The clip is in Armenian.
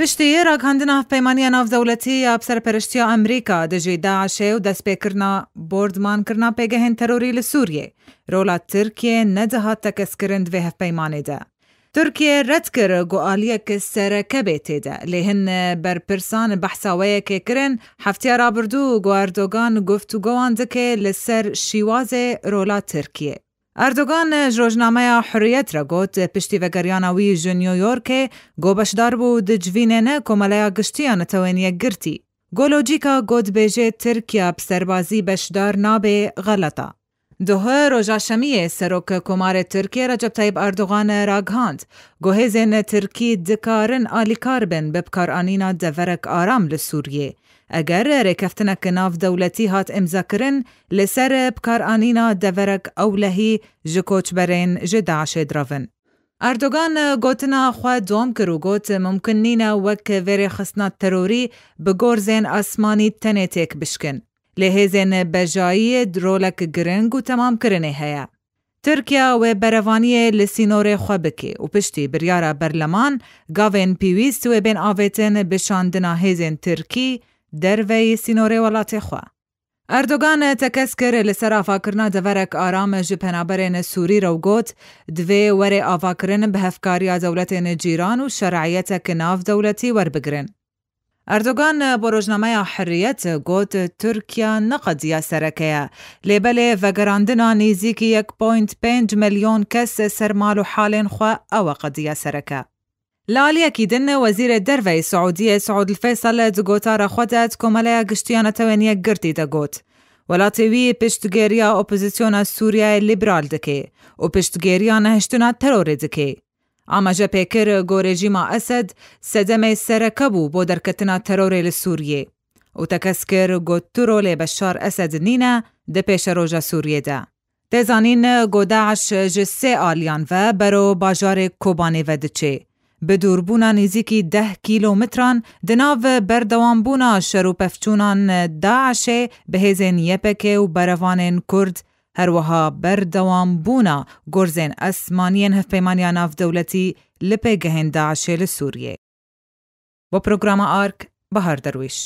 Պշտիեր ագհանդնա պայմանյան ավզավլեցի ապսար պերշտյա ամրիկա դժի դաաշեւ դասպե կրնա բորդման կրնա պեգե հեն թերորի լսուրյե, ռոլա ծրկե նձհատ տակս կրնդ վեհ պայմանի դա։ Türkiye redkir goaliyek serekebêtê de lê hin berpirsan behsa weyekê kirin heftiya rabirdu gu Erdogan guftûgowan dike li ser şîwazê rola Tirkiye. Էրդոգանը ժողնամեա Հրիետ ռագոտ պշտի վեգարյանավի ժնյո Յորքե գոբաշդարբու դջվինենը կոմալեա գշտիանը թոենիե գրտի Գոլոջիկա գոդբեժե Թերքիա բսերբազի բեշդար նաբե Ղալատա Դոհը Ռոժաշեմի է սրոք կոմարը Թուրքիա Ռաջապ Թայիպ Արդողանը ռագանդ գոհեզեն Թուրքի դկարն ալիքարբեն բեբկար անինա դվերակ արամ լսուրիե اگر رکفتنا کناف دولتی هات امزاکرن لسر بکار آنینا دورک اولهی جکوچ برین جداش درون. اردوغان گوتنا خوا دوم کرو گوت ممکن نینا وک وری خسنا تروری بگورزین اسمانی تنه تک بشکن. لê hêzên bejayî rolek giring û temamkirinê heye. Tirkiya wê berevaniyê li sînorê xwe bike û piştî biryara berleman gavên pîwîst wê bên avêtin bişandina hêzên Tirkî derveyî sînorê welatê xwe. Erdogan tekes kir li ser avakirina deverek aram ji penaberên Sûî re got divê werê avakirin bi hevkariya dewletên cîran û şeraiyetek nav dewletî werbigirin. ئەردۆگان بۆ ڕۆژنامەیە حریەت گوت تورکیا نەقەدیە سەرەکەیە لێبەلێ ڤەگەراننا نزیکی 1.5 ملیۆن کەس سەرمال و حالێن خوا ئەوە قەدیە سەرەکە. لالیەکی دن وەزیرە دەرڤی سعودیە سعود فێسەلە دگۆتارە خودەت کۆمەلەیە گشتیانە تەوێنیە گردی دەگوت. وڵاتێوی پشتگێریا ئۆپۆزیسیۆنە سووریای لیبرال دەکێ و پشتگێریانە هشتنا تەرۆری دەکەی. اما جا پیکر گو رژیم اسد سدم سرکبو با درکتنا تروری لسوریه. او تکس کر گو ترول بشار اسد نینه ده پیش سوریه ده. تزانین گو داعش جسی آلیان و برو باجار کوبانی و دچه. به دوربون ده کیلومتران دناو بردوان بونا شروع پفتونان داعش به هزین یپک و بروانین کرد هەروەها بر دوام گۆرزێن ئەسمانیان هەفپەیمانیا ناافدەولەتی لە پێگەهێندا عشێ لە با بۆ آرک بهار بەهار درویش.